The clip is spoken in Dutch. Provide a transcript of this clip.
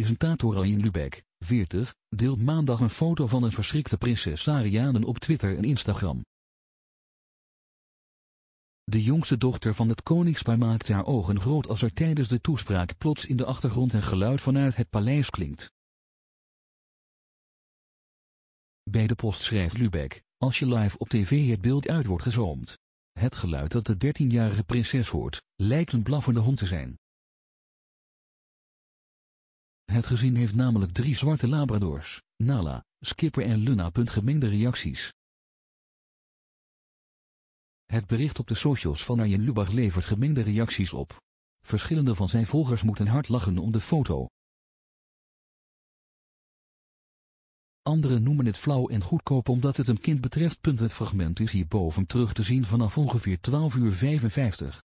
presentator Ayin Lubek, 40, deelt maandag een foto van een verschrikte prinses Ariane op Twitter en Instagram. De jongste dochter van het koningspaar maakt haar ogen groot als er tijdens de toespraak plots in de achtergrond een geluid vanuit het paleis klinkt. Bij de post schrijft Lubeck, als je live op tv het beeld uit wordt gezoomd. Het geluid dat de 13-jarige prinses hoort, lijkt een blaffende hond te zijn. Het gezin heeft namelijk drie zwarte labradors, Nala, Skipper en Luna. Gemengde reacties. Het bericht op de socials van Arjen Lubach levert gemengde reacties op. Verschillende van zijn volgers moeten hard lachen om de foto. Anderen noemen het flauw en goedkoop omdat het een kind betreft. Het fragment is hierboven terug te zien vanaf ongeveer 12 uur 55.